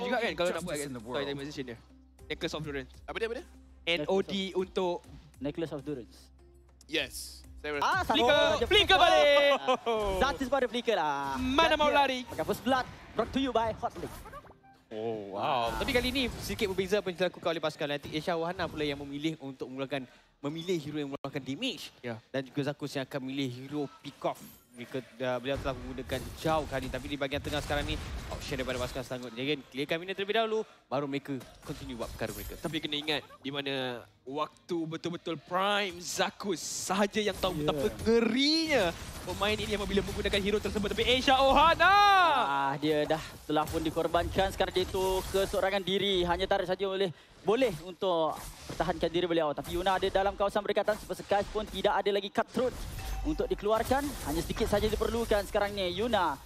okay juga kan oh, kalau nak buat kan. Toy Time Machine dia. Necklace of Durance. Apa dia? Apa dia? NOD untuk Necklace of Durance. Yes. Ah, flicker, flicker balik. Oh. That is pada flicker lah. Mana mau lari? Pakai first blood. Brought to you by Hotlink. Oh, wow. Tapi kali ini sedikit berbeza apa yang dilakukan oleh Pascal. Nanti Aisha Wahana pula yang memilih untuk mengeluarkan memilih hero yang mengeluarkan damage. Yeah. Dan juga Zakus yang akan memilih hero pick off. Mereka dah beliau telah menggunakan jauh kali tapi di bahagian tengah sekarang ni option oh, daripada pasukan Selangor. Jangan kami minit terlebih dahulu baru mereka continue buat perkara mereka. Tapi kena ingat di mana waktu betul-betul prime Zakus sahaja yang tahu yeah. betapa gerinya pemain ini apabila menggunakan hero tersebut tapi Aisha Ohana. Ah dia dah telah pun dikorbankan sekarang dia itu keseorangan diri hanya tarik saja boleh, boleh untuk pertahankan diri beliau tapi Yuna ada dalam kawasan berdekatan Super pun tidak ada lagi cutthroat untuk dikeluarkan. Hanya sedikit saja diperlukan sekarang ni Yuna.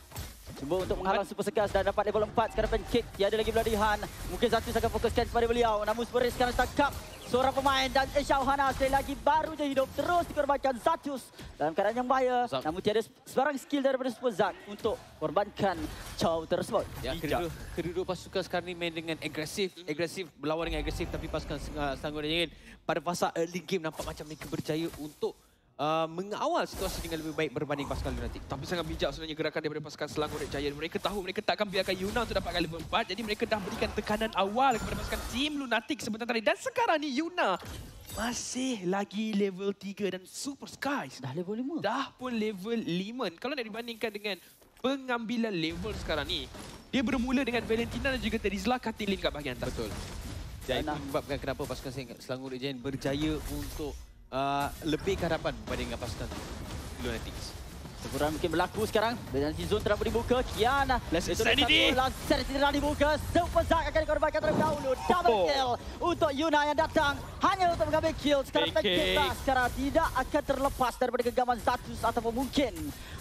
Cuba untuk menghalang super segas dan dapat level 4 sekarang pancik. Tiada lagi bloody hand. Mungkin Zatus akan fokuskan kepada beliau. Namun super race sekarang tangkap seorang pemain. Dan Eshaw Hana sekali lagi baru je hidup. Terus dikorbankan Zatus dalam keadaan yang bahaya. Zab. Namun tiada sebarang skill daripada super Zak untuk korbankan Chow tersebut. Ya, kedua, kedua pasukan sekarang ini main dengan agresif. Agresif, berlawan dengan agresif tapi pasukan eh, sanggup dan ingin. Pada fasa early game nampak macam mereka berjaya untuk uh, mengawal situasi dengan lebih baik berbanding pasukan Lunatic. Tapi sangat bijak sebenarnya gerakan daripada pasukan Selangor Red Giant. Mereka tahu mereka tak akan biarkan Yuna untuk dapatkan level 4. Jadi mereka dah berikan tekanan awal kepada pasukan tim Lunatic sebentar tadi. Dan sekarang ni Yuna masih lagi level 3 dan Super Skies. Dah level 5. Dah pun level 5. Kalau nak dibandingkan dengan pengambilan level sekarang ni, dia bermula dengan Valentina dan juga Terizla Katilin kat bahagian atas. Betul. Dan itu menyebabkan kenapa pasukan Selangor Red Giant berjaya untuk uh, lebih ke hadapan berbandingkan pasukan Lunatics. Sempurna mungkin berlaku sekarang. Berhenti zone telah pun dibuka. Kian. Sanity. Sanity telah dibuka. Super Zack akan dikorbankan terlebih dahulu. Double oh. kill untuk Yuna yang datang. Hanya untuk mengambil kill. Sekarang AK. kita sekarang tidak akan terlepas daripada kegaman status ataupun mungkin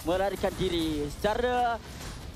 melarikan diri. Secara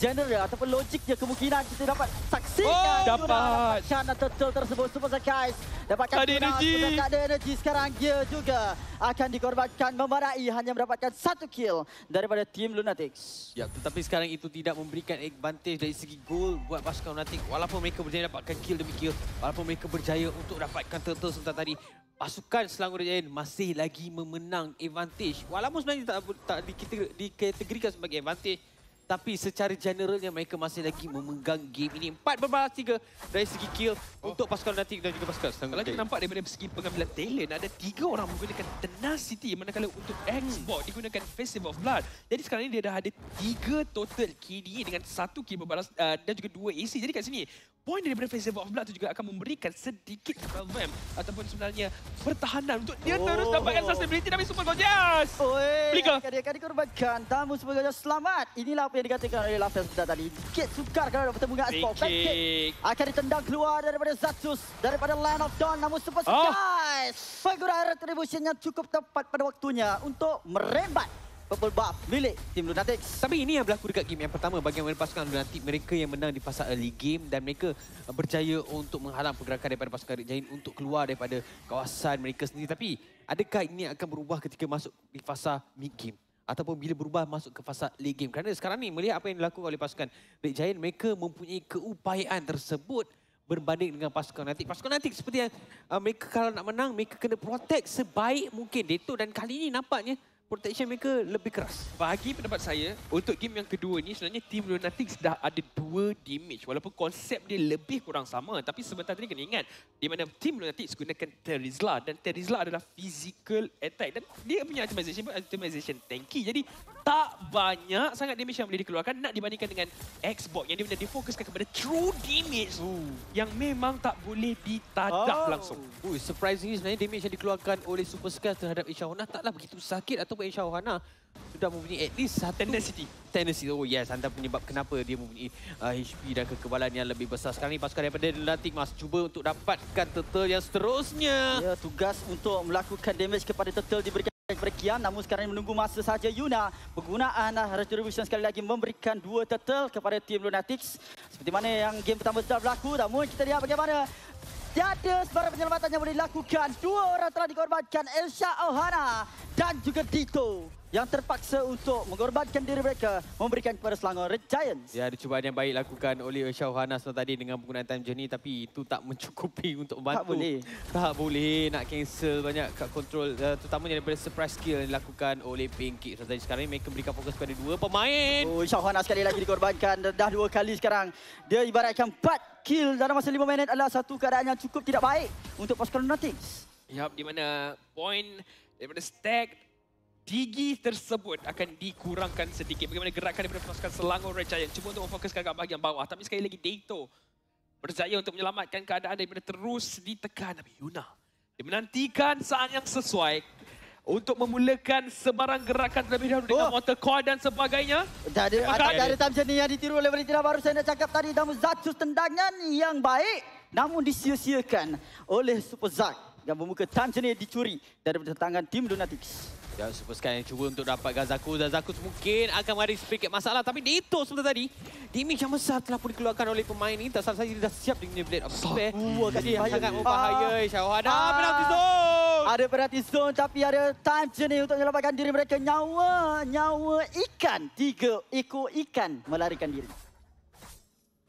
general ataupun logiknya kemungkinan kita dapat saksikan oh, dapat Shana Turtle tersebut Super Sakais dapatkan tak ada energi tak ada energi sekarang dia juga akan dikorbankan memarahi hanya mendapatkan satu kill daripada tim Lunatics ya tetapi sekarang itu tidak memberikan advantage dari segi goal buat pasukan Lunatics walaupun mereka berjaya dapatkan kill demi kill walaupun mereka berjaya untuk dapatkan Turtle sebentar tadi Pasukan Selangor Jaya masih lagi memenang advantage. Walaupun sebenarnya tak, tak di, kita dikategorikan sebagai advantage. Tapi secara generalnya mereka masih lagi memegang game ini. Empat berbalas tiga dari segi kill oh. untuk Pascal Natik dan juga Pascal. Sangat Kalau kita nampak daripada segi pengambilan talent, ada tiga orang menggunakan Tenacity. Manakala untuk X-Bot digunakan Festival of Blood. Jadi sekarang ini dia dah ada tiga total KDA dengan satu kill berbalas uh, dan juga dua AC. Jadi kat sini poin daripada Faisal Vox pula tu juga akan memberikan sedikit revamp ataupun sebenarnya pertahanan untuk dia oh. terus dapatkan sustainability dari Super Gojas. Oi, dia akan dikorbankan. Tamu Super Gojas selamat. Inilah apa yang dikatakan oleh Lafayette sebentar tadi. Sikit sukar kalau dapat bertemu dengan Aspo. Pancake akan ditendang keluar daripada Zatsus. Daripada Land of Dawn. Namun Super Sky. Oh. Pengguna retribution yang cukup tepat pada waktunya untuk merembat purple buff milik tim Lunatics. Tapi ini yang berlaku dekat game yang pertama bagaimana pasukan Lunatics mereka yang menang di pasar early game dan mereka uh, berjaya untuk menghalang pergerakan daripada pasukan Red Giant untuk keluar daripada kawasan mereka sendiri. Tapi adakah ini akan berubah ketika masuk di fasa mid game? Ataupun bila berubah masuk ke fasa late game. Kerana sekarang ni melihat apa yang dilakukan oleh pasukan Red Giant, mereka mempunyai keupayaan tersebut berbanding dengan pasukan Lunatics. Pasukan Lunatics seperti yang uh, mereka kalau nak menang, mereka kena protect sebaik mungkin. Dato dan kali ini nampaknya protection mereka lebih keras. Bagi pendapat saya, untuk game yang kedua ni sebenarnya Team Lunatics dah ada dua damage. Walaupun konsep dia lebih kurang sama. Tapi sebentar tadi kena ingat, di mana Team Lunatics gunakan Terizla. Dan Terizla adalah physical attack. Dan dia punya optimization pun optimization tanky. Jadi tak banyak sangat damage yang boleh dikeluarkan nak dibandingkan dengan Xbox yang dia benda difokuskan kepada true damage Ooh. yang memang tak boleh ditadah oh. langsung. Ui, surprisingly sebenarnya damage yang dikeluarkan oleh Super Skies terhadap Inshawana taklah begitu sakit ataupun Inshawana sudah mempunyai at least satu tenacity. Tendency. Oh yes, anda penyebab kenapa dia mempunyai uh, HP dan kekebalan yang lebih besar. Sekarang ni pasukan daripada Lantik Mas cuba untuk dapatkan turtle yang seterusnya. Ya, tugas untuk melakukan damage kepada turtle diberikan kepada Kian namun sekarang menunggu masa saja Yuna penggunaan ah, retribution sekali lagi memberikan dua turtle kepada tim Lunatics seperti mana yang game pertama sudah berlaku namun kita lihat bagaimana tiada sebarang penyelamatan yang boleh dilakukan dua orang telah dikorbankan Elsha Ohana dan juga Dito yang terpaksa untuk mengorbankan diri mereka memberikan kepada Selangor Red Giants. Ya, ada cubaan yang baik lakukan oleh Syah Hanas lah tadi dengan penggunaan time journey tapi itu tak mencukupi untuk membantu. Tak boleh. Tak boleh nak cancel banyak kat control uh, eh, terutamanya daripada surprise kill yang dilakukan oleh Pinky. So, tadi sekarang ini mereka berikan fokus kepada dua pemain. Oh, Syah Hanas sekali lagi dikorbankan dah dua kali sekarang. Dia ibaratkan empat kill dalam masa lima minit adalah satu keadaan yang cukup tidak baik untuk pasukan Nothings. Yap, di mana point daripada stack digi tersebut akan dikurangkan sedikit. Bagaimana gerakan daripada pasukan Selangor Red Giant. Cuba untuk memfokuskan ke bahagian bawah. Tapi sekali lagi, Dato berjaya untuk menyelamatkan keadaan daripada terus ditekan. Tapi Yuna, dia menantikan saat yang sesuai untuk memulakan sebarang gerakan terlebih dahulu dengan oh. motor core dan sebagainya. Tak ada, ada, ada, ada time jenis yang ditiru oleh Valentina baru saya nak cakap tadi. Namun Zatsus tendangan yang baik namun disia oleh Super Zack. Dan bermuka time jenis dicuri daripada tangan tim donatix. Ya, super sekali yang cuba untuk dapatkan Zaku. Zaku mungkin akan mengadil sedikit masalah. Tapi Dito sebentar tadi. Damage yang besar telah pun dikeluarkan oleh pemain ini. Tak salah saja dia dah siap dengan Blade of Spare. Oh, Jadi yang sangat berbahaya. Ah. Syawahan dah penalti zone. Ada penalti zone tapi ada time journey untuk menyelamatkan diri mereka. Nyawa, nyawa ikan. Tiga ekor ikan melarikan diri.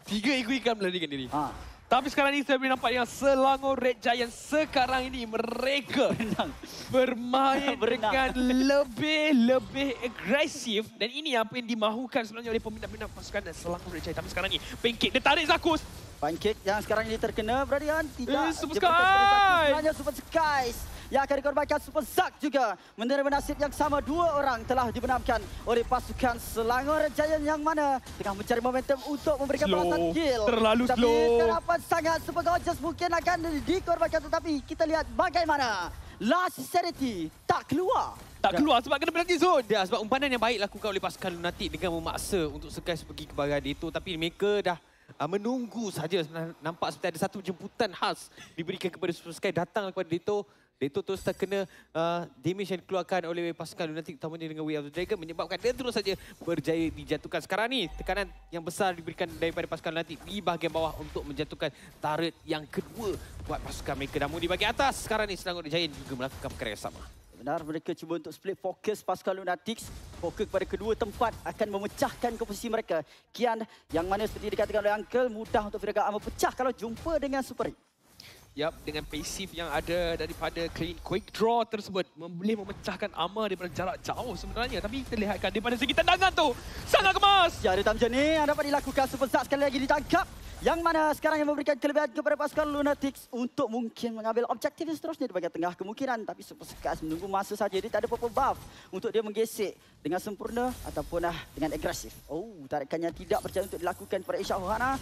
Tiga ekor ikan melarikan diri. Haa. Ah. Tapi sekarang ini saya boleh nampak yang Selangor Red Giant sekarang ini mereka Berenang. bermain Berenang. dengan lebih-lebih agresif. Dan ini apa yang dimahukan sebenarnya oleh peminat-peminat pasukan dan Selangor Red Giant. Tapi sekarang ini Pancake dia tarik Zakus. Pancake yang sekarang ini terkena berada tidak... Eh, Super Skies! Sebenarnya Super Skies! yang akan dikorbankan Super Zak juga. Menerima nasib yang sama dua orang telah dibenamkan oleh pasukan Selangor Giant yang mana tengah mencari momentum untuk memberikan slow. balasan kill. Terlalu Tapi slow. Tapi kenapa sangat Super Gorgeous mungkin akan dikorbankan tetapi kita lihat bagaimana Last Serenity tak keluar. Tak keluar sebab kena penalti zone. Dia, ya, sebab umpanan yang baik lakukan oleh pasukan Lunatic dengan memaksa untuk Sekai pergi ke bagian itu. Tapi mereka dah ah, menunggu saja nampak seperti ada satu jemputan khas diberikan kepada Super datang kepada Dito Dato' terus terkena uh, damage yang dikeluarkan oleh pasukan Lunatic utamanya dengan Way of the Dragon menyebabkan dia terus saja berjaya dijatuhkan. Sekarang ni tekanan yang besar diberikan daripada pasukan Lunatic di bahagian bawah untuk menjatuhkan turret yang kedua buat pasukan mereka. Namun di bahagian atas sekarang ni Selangor Giant juga melakukan perkara yang sama. Benar mereka cuba untuk split fokus pasukan Lunatic. Fokus kepada kedua tempat akan memecahkan komposisi mereka. Kian yang mana seperti dikatakan oleh Uncle mudah untuk Firaga Amor pecah kalau jumpa dengan Super League. Yap, dengan pasif yang ada daripada clean quick draw tersebut boleh memecahkan armor daripada jarak jauh sebenarnya tapi kita lihatkan daripada segi tendangan tu sangat kemas. Ya, ada Tamjani yang dapat dilakukan super sat sekali lagi ditangkap. Yang mana sekarang yang memberikan kelebihan kepada Pascal Lunatics untuk mungkin mengambil objektif yang seterusnya di bagian tengah kemungkinan. Tapi Super Skars menunggu masa saja, jadi tak ada apa-apa buff untuk dia menggesek dengan sempurna ataupun ah, dengan agresif. Oh, tarikannya tidak berjaya untuk dilakukan kepada Isha Ohana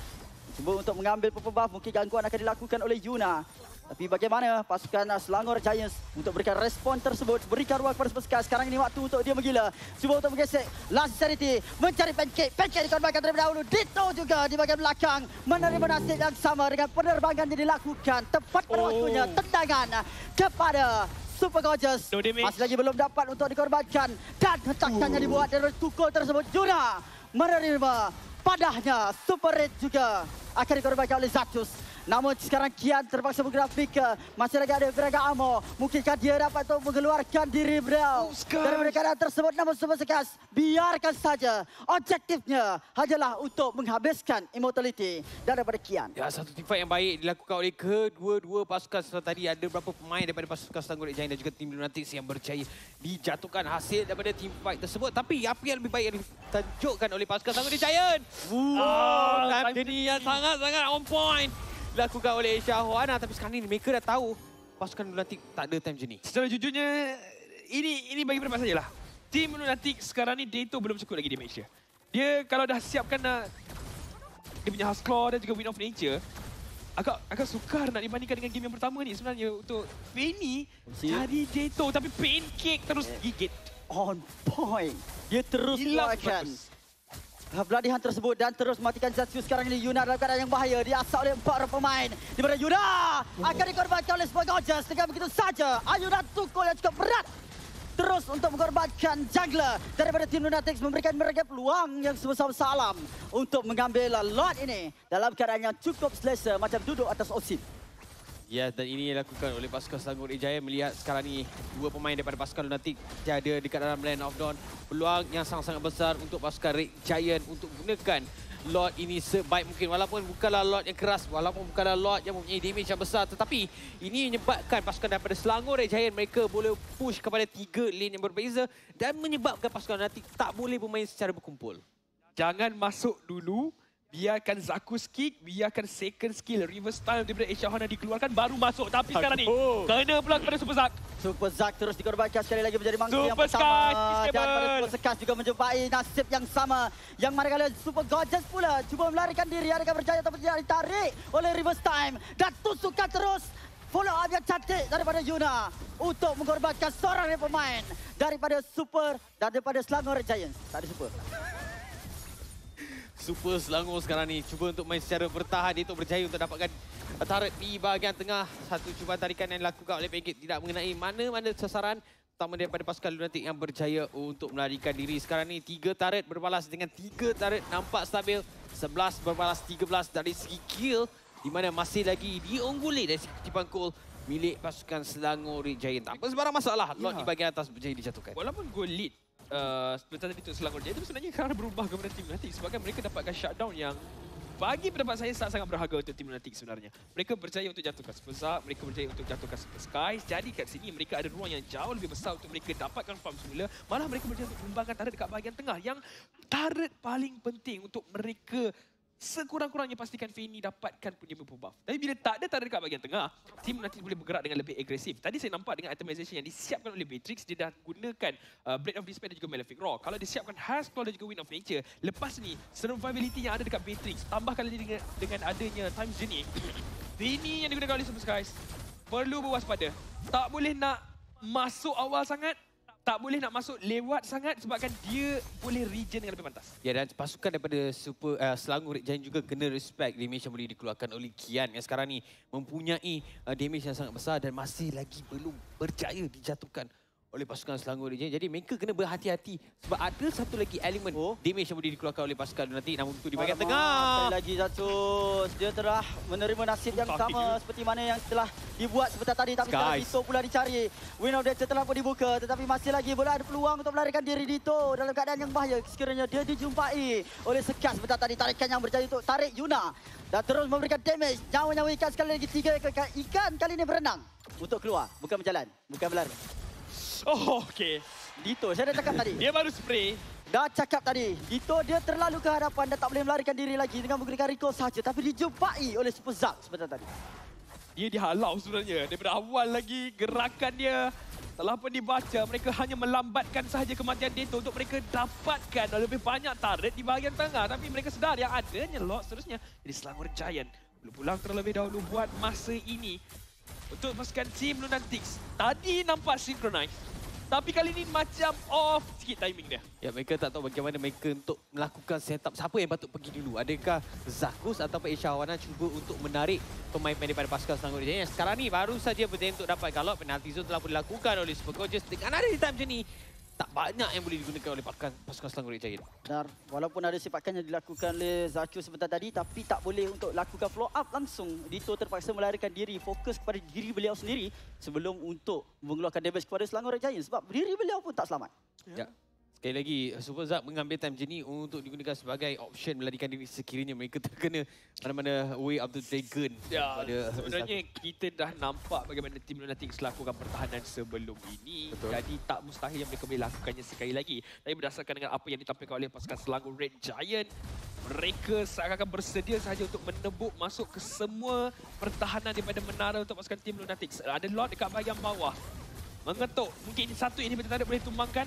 cuba untuk mengambil purple buff mungkin gangguan akan dilakukan oleh Yuna tapi bagaimana pasukan Selangor Giants untuk berikan respon tersebut berikan ruang kepada Sepeskar sekarang ini waktu untuk dia menggila cuba untuk menggesek last charity mencari pancake pancake dikorbankan terlebih dahulu Ditto juga di bagian belakang menerima nasib yang sama dengan penerbangan yang dilakukan tepat pada oh. waktunya tendangan kepada Super Gorgeous no masih lagi belum dapat untuk dikorbankan dan hentakannya dibuat dari tukul tersebut Yuna menerima padahnya super raid juga akan dikorbankan oleh Zatus. Namun sekarang Kian terpaksa bergrafik. Masih lagi ada Viraga Amo. Mungkinkah dia dapat untuk mengeluarkan diri beliau. Oh, dari mereka tersebut namun super sekas. Biarkan saja. Objektifnya hanyalah untuk menghabiskan immortality daripada Kian. Ya, satu tifat yang baik dilakukan oleh kedua-dua pasukan. Setelah tadi ada beberapa pemain daripada pasukan Stanggurik Jain dan juga tim Lunatics yang berjaya dijatuhkan hasil daripada tim fight tersebut. Tapi apa yang lebih baik yang ditunjukkan oleh pasukan Stanggurik Jain? Wow, oh, ah, time, yang sangat-sangat on point dilakukan oleh Syahwana tapi sekarang ini mereka dah tahu pasukan Lunatic tak ada time jenis. Secara jujurnya ini ini bagi pendapat saya lah. Tim Lunatic sekarang ni Dato belum cukup lagi damage dia. Dia kalau dah siapkan nak dia punya house claw dan juga win of nature agak agak sukar nak dibandingkan dengan game yang pertama ni sebenarnya untuk Penny jadi Dato tapi pancake terus eh. gigit on point. Dia terus kuatkan. Pelatihan tersebut dan terus matikan Zatsu sekarang ini. Yuna dalam keadaan yang bahaya. Diasak oleh empat orang pemain. Di mana Yuna akan dikorbankan oleh sebuah Gorgeous. Dengan begitu saja, Ayuna tukul yang cukup berat. Terus untuk mengorbankan jungler daripada tim Lunatics memberikan mereka peluang yang sebesar-besar alam untuk mengambil lot ini dalam keadaan yang cukup selesa macam duduk atas osin. Ya, dan ini dilakukan oleh pasukan Selangor Ejaya melihat sekarang ini dua pemain daripada pasukan Lunatic tiada di dalam land of dawn. Peluang yang sangat-sangat besar untuk pasukan Red Giant untuk gunakan Lord ini sebaik mungkin walaupun bukanlah Lord yang keras walaupun bukanlah Lord yang mempunyai damage yang besar tetapi ini menyebabkan pasukan daripada Selangor Red Giant mereka boleh push kepada tiga lane yang berbeza dan menyebabkan pasukan Lunatic tak boleh bermain secara berkumpul. Jangan masuk dulu Biarkan Zakus kick, biarkan second skill reverse time daripada Aisha Honda dikeluarkan baru masuk. Tapi sekarang ni kena pula kepada Super Zak. Super Zak terus dikorbankan sekali lagi menjadi mangsa yang pertama. Sky, Dan pada Super Skies juga menjumpai nasib yang sama. Yang mana kali Super Gorgeous pula cuba melarikan diri. Adakah berjaya ataupun tidak ditarik oleh reverse time. Dan tusukan terus follow up yang cantik daripada Yuna. Untuk mengorbankan seorang pemain daripada Super daripada Selangor Giants. Tak ada Super. Super Selangor sekarang ni cuba untuk main secara bertahan dia untuk berjaya untuk dapatkan turret di bahagian tengah. Satu cuba tarikan yang dilakukan oleh Pancake tidak mengenai mana-mana sasaran terutama daripada pasukan Lunatic yang berjaya untuk melarikan diri. Sekarang ni tiga turret berbalas dengan tiga turret nampak stabil. Sebelas berbalas tiga belas dari segi kill di mana masih lagi diungguli dari segi ketipan kol milik pasukan Selangor Red Giant. Tak apa sebarang masalah. Lot ya. di bahagian atas berjaya dijatuhkan. Walaupun gol lead uh, tadi untuk Selangor jadi sebenarnya kerana berubah kepada tim Lunatic sebabkan mereka dapatkan shutdown yang bagi pendapat saya sangat-sangat berharga untuk tim Lunatic sebenarnya. Mereka berjaya untuk jatuhkan Super mereka berjaya untuk jatuhkan Super Sky. Jadi kat sini mereka ada ruang yang jauh lebih besar untuk mereka dapatkan farm semula. Malah mereka berjaya untuk mengembangkan turret dekat bahagian tengah yang tarik paling penting untuk mereka sekurang-kurangnya pastikan Feni dapatkan punya beberapa buff. Tapi bila tak ada, tak ada dekat bahagian tengah, tim nanti boleh bergerak dengan lebih agresif. Tadi saya nampak dengan itemization yang disiapkan oleh Matrix, dia dah gunakan uh, Blade of Despair dan juga Malefic Raw. Kalau disiapkan High Claw dan juga Wind of Nature, lepas ni survivability yang ada dekat Matrix, tambahkan lagi dengan, dengan adanya Time Zeni. Feni yang digunakan oleh Super Skies, perlu berwaspada. Tak boleh nak masuk awal sangat, tak boleh nak masuk lewat sangat sebabkan dia boleh region dengan lebih pantas. Ya dan pasukan daripada Super uh, Selangor Red Giant juga kena respect damage yang boleh dikeluarkan oleh Kian yang sekarang ni mempunyai uh, damage yang sangat besar dan masih lagi belum berjaya dijatuhkan oleh pasukan Selangor dia Jadi mereka kena berhati-hati sebab ada satu lagi elemen oh. damage yang boleh dikeluarkan oleh pasukan nanti namun itu di bahagian tengah. Sekali lagi satu dia telah menerima nasib yang Tuh, sama dia. seperti mana yang telah dibuat sebentar tadi tapi tadi itu pula dicari. Win of Dexter telah pun dibuka tetapi masih lagi boleh ada peluang untuk melarikan diri Dito dalam keadaan yang bahaya sekiranya dia dijumpai oleh sekat sebentar tadi tarikan yang berjaya untuk tarik Yuna dan terus memberikan damage. Nyawa-nyawa ikan sekali lagi tiga ikan kali ini berenang untuk keluar bukan berjalan bukan berlari. Oh, okey. Dito, saya dah cakap tadi. Dia baru spray. Dah cakap tadi. Dito, dia terlalu ke hadapan dan tak boleh melarikan diri lagi dengan menggunakan Rico sahaja. Tapi dijumpai oleh Super Zack sebentar tadi. Dia dihalau sebenarnya. Daripada awal lagi, gerakan dia telah pun dibaca. Mereka hanya melambatkan sahaja kematian Dito untuk mereka dapatkan lebih banyak tarik di bahagian tengah. Tapi mereka sedar yang adanya lock seterusnya. Jadi Selangor Giant perlu pulang terlebih dahulu buat masa ini untuk masukkan Team Lunantics. Tadi nampak synchronize. Tapi kali ini macam off sikit timing dia. Ya, mereka tak tahu bagaimana mereka untuk melakukan setup. Siapa yang patut pergi dulu? Adakah Zakus ataupun Ishawana cuba untuk menarik pemain-pemain daripada Pascal Selangor Jaya? Sekarang ni baru saja berjaya untuk dapat galop. Penalti zone telah pun dilakukan oleh Supercoaches. Dengan ada di time macam ni, tak banyak yang boleh digunakan oleh pakan pasukan Selangor Red Giant. Benar. Walaupun ada sepakan yang dilakukan oleh Zaku sebentar tadi tapi tak boleh untuk lakukan follow up langsung. Dito terpaksa melarikan diri fokus kepada diri beliau sendiri sebelum untuk mengeluarkan damage kepada Selangor Red Giant sebab diri beliau pun tak selamat. Ya. Yeah. Sekali lagi, Super Zak mengambil time macam ni untuk digunakan sebagai option melarikan diri sekiranya mereka terkena mana-mana way up to dragon. Ya, pada sebenarnya satu. kita dah nampak bagaimana tim Lunatic selakukan pertahanan sebelum ini. Betul. Jadi tak mustahil yang mereka boleh lakukannya sekali lagi. Tapi berdasarkan dengan apa yang ditampilkan oleh pasukan Selangor Red Giant, mereka seakan-akan bersedia sahaja untuk menebuk masuk ke semua pertahanan daripada menara untuk pasukan tim Lunatic. Ada lot dekat bahagian bawah mengetuk. Mungkin ini satu ini dia tak boleh tumbangkan.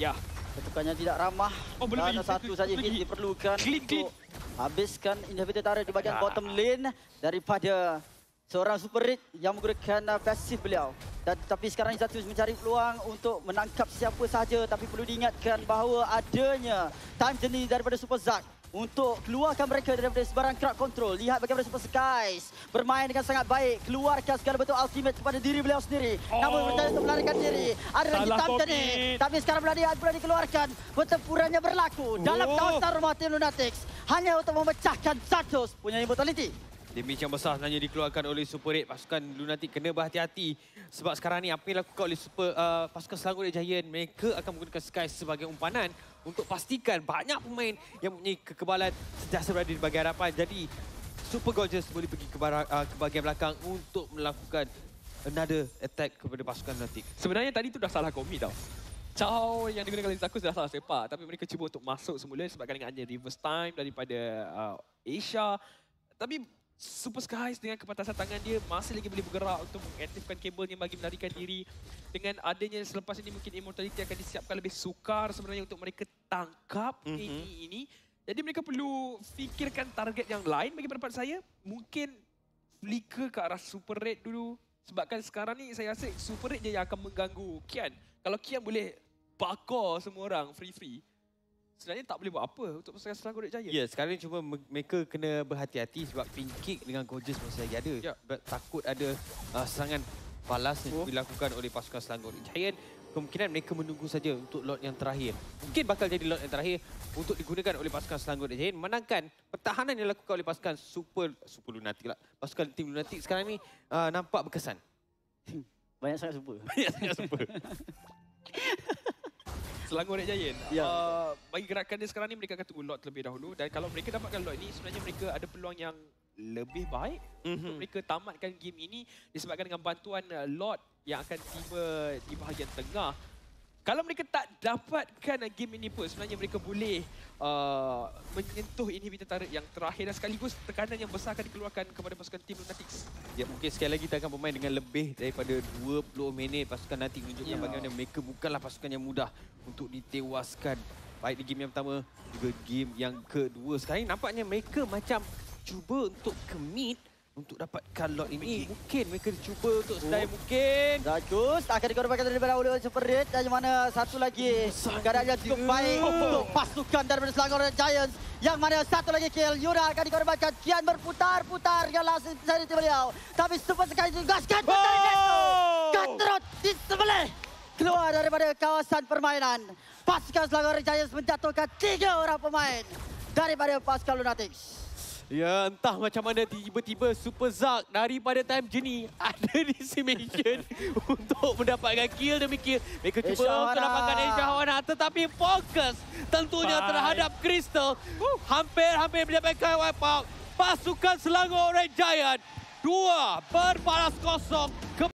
Ya. Ketukannya tidak ramah. Oh, belum Hanya satu saja yang diperlukan. Clean, clean. Habiskan Indovita Tarik di bagian ya. bottom lane daripada seorang super rig yang menggunakan uh, passive beliau. Dan, tapi sekarang satu mencari peluang untuk menangkap siapa sahaja. Tapi perlu diingatkan bahawa adanya time jenis daripada Super Zack untuk keluarkan mereka daripada sebarang crowd control. Lihat bagaimana Super Skies bermain dengan sangat baik. Keluarkan segala bentuk ultimate kepada diri beliau sendiri. Oh. Namun berjaya untuk melarikan diri. Ada lagi Tamten ni. Tapi sekarang berada yang berada dikeluarkan. Pertempurannya berlaku oh. dalam kawasan rumah tim Lunatics. Hanya untuk memecahkan Zatos punya immortality. Damage yang besar sebenarnya dikeluarkan oleh Super Raid. Pasukan Lunatic kena berhati-hati. Sebab sekarang ni apa yang dilakukan oleh Super uh, pasukan Selangor dan Giant. Mereka akan menggunakan Sky sebagai umpanan untuk pastikan banyak pemain yang punya kekebalan sejak berada di bahagian hadapan. Jadi, Super Gorgeous boleh pergi ke, barang, ah, ke bahagian belakang untuk melakukan another attack kepada pasukan Natik. Sebenarnya tadi itu dah salah komit tau. Chow yang digunakan oleh Zakus dah salah sepak. Tapi mereka cuba untuk masuk semula sebab kalian ingat reverse time daripada uh, Asia. Tapi Super Skies dengan kepatasan tangan dia masih lagi boleh bergerak untuk mengaktifkan kabelnya bagi menarikkan diri. Dengan adanya selepas ini mungkin immortality akan disiapkan lebih sukar sebenarnya untuk mereka tangkap mm -hmm. ini ini. Jadi mereka perlu fikirkan target yang lain bagi pendapat saya. Mungkin flicker ke arah super Red dulu. Sebabkan sekarang ni saya rasa super Red je yang akan mengganggu Kian. Kalau Kian boleh bakar semua orang free-free sebenarnya tak boleh buat apa untuk pasangan Selangor Red Giant. Ya, yeah, sekarang cuma mereka kena berhati-hati sebab pink kick dengan gorgeous masih lagi ada. Yeah. Ya. Takut ada uh, serangan balas yang oh. dilakukan oleh pasukan Selangor Red Giant. Kemungkinan mereka menunggu saja untuk lot yang terakhir. Mungkin bakal jadi lot yang terakhir untuk digunakan oleh pasukan Selangor Red Giant. Menangkan pertahanan yang dilakukan oleh pasukan Super, super Lunatic lah. Pasukan Team Lunatic sekarang ni uh, nampak berkesan. Banyak sangat super. Banyak sangat super. Selangor Red Giant. Yeah. Ya. Uh, bagi gerakan dia sekarang ni mereka akan tunggu lot terlebih dahulu dan kalau mereka dapatkan lot ini sebenarnya mereka ada peluang yang lebih baik mm-hmm. untuk mereka tamatkan game ini disebabkan dengan bantuan uh, lot yang akan tiba di bahagian tengah kalau mereka tak dapatkan game ini pun, sebenarnya mereka boleh uh, menyentuh inhibitor tarik yang terakhir dan sekaligus tekanan yang besar akan dikeluarkan kepada pasukan tim Lunatics. Ya, mungkin sekali lagi kita akan bermain dengan lebih daripada 20 minit pasukan nanti menunjukkan ya. bagaimana mereka bukanlah pasukan yang mudah untuk ditewaskan. Baik di game yang pertama, juga game yang kedua. Sekarang nampaknya mereka macam cuba untuk commit untuk dapatkan lot ini. Eh, mungkin mereka cuba untuk sedaya oh. mungkin. Bagus. Akan dikorbankan daripada awal oleh Super Red. Dan mana satu lagi oh, keadaan yang cukup baik oh. untuk pasukan daripada Selangor dan Giants. Yang mana satu lagi kill. Yura akan dikorbankan. Kian berputar-putar. Yang last ini di beliau. Tapi super sekali itu. Gaskan pun dari Gatrot di sebelah. Keluar daripada kawasan permainan. Pasukan Selangor dan Giants menjatuhkan tiga orang pemain. Daripada Pascal Lunatics. Ya, entah macam mana tiba-tiba Super Zark daripada time jeni ada di simulation untuk mendapatkan kill demi kill. Mereka cuba untuk dapatkan Asia Hawana tetapi fokus tentunya Bye. terhadap Crystal. Hampir-hampir mendapatkan wipeout pasukan Selangor Red Giant. Dua berbalas kosong.